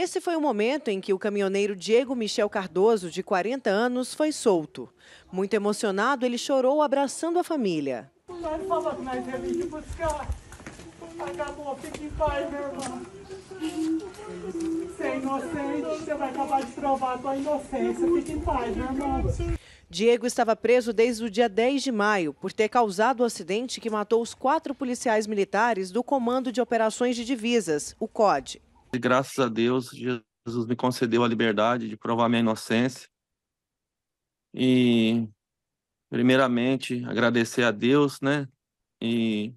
Esse foi o momento em que o caminhoneiro Diego Michel Cardoso, de 40 anos, foi solto. Muito emocionado, ele chorou abraçando a família. buscar. Acabou, fique em paz, meu irmão. Você é inocente, você vai acabar de provar a inocência. Fique em paz, meu irmão. Diego estava preso desde o dia 10 de maio por ter causado o acidente que matou os quatro policiais militares do Comando de Operações de Divisas, o COD. E graças a Deus, Jesus me concedeu a liberdade de provar minha inocência. E, primeiramente, agradecer a Deus, né? E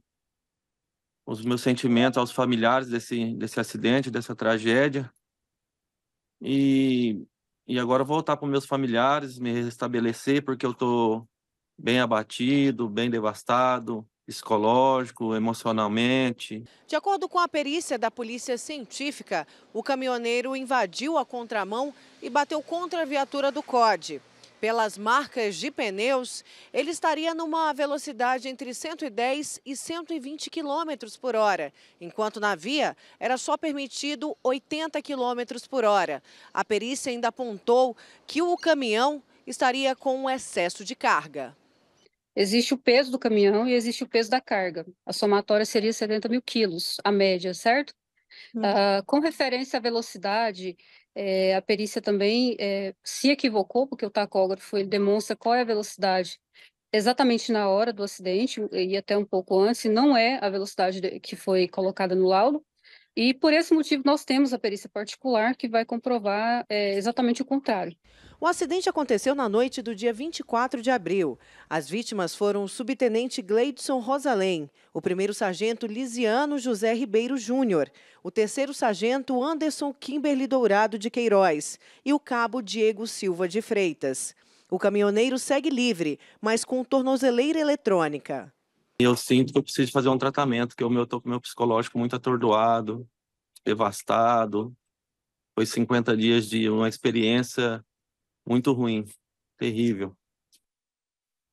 os meus sentimentos aos familiares desse, desse acidente, dessa tragédia. E, e agora voltar para meus familiares, me restabelecer, porque eu estou bem abatido, bem devastado, psicológico, emocionalmente. De acordo com a perícia da polícia científica, o caminhoneiro invadiu a contramão e bateu contra a viatura do COD. Pelas marcas de pneus, ele estaria numa velocidade entre 110 e 120 km por hora, enquanto na via era só permitido 80 km por hora. A perícia ainda apontou que o caminhão estaria com um excesso de carga. Existe o peso do caminhão e existe o peso da carga. A somatória seria 70 mil quilos, a média, certo? Uhum. Uh, com referência à velocidade, é, a perícia também é, se equivocou, porque o tacógrafo ele demonstra qual é a velocidade exatamente na hora do acidente e até um pouco antes, não é a velocidade que foi colocada no laudo. E por esse motivo nós temos a perícia particular que vai comprovar é, exatamente o contrário. O acidente aconteceu na noite do dia 24 de abril. As vítimas foram o subtenente Gleidson Rosalém, o primeiro sargento Lisiano José Ribeiro Júnior, o terceiro sargento Anderson Kimberly Dourado de Queiroz e o cabo Diego Silva de Freitas. O caminhoneiro segue livre, mas com tornozeleira eletrônica eu sinto que eu preciso fazer um tratamento, que o meu, tô com o meu psicológico muito atordoado, devastado. Foi 50 dias de uma experiência muito ruim, terrível.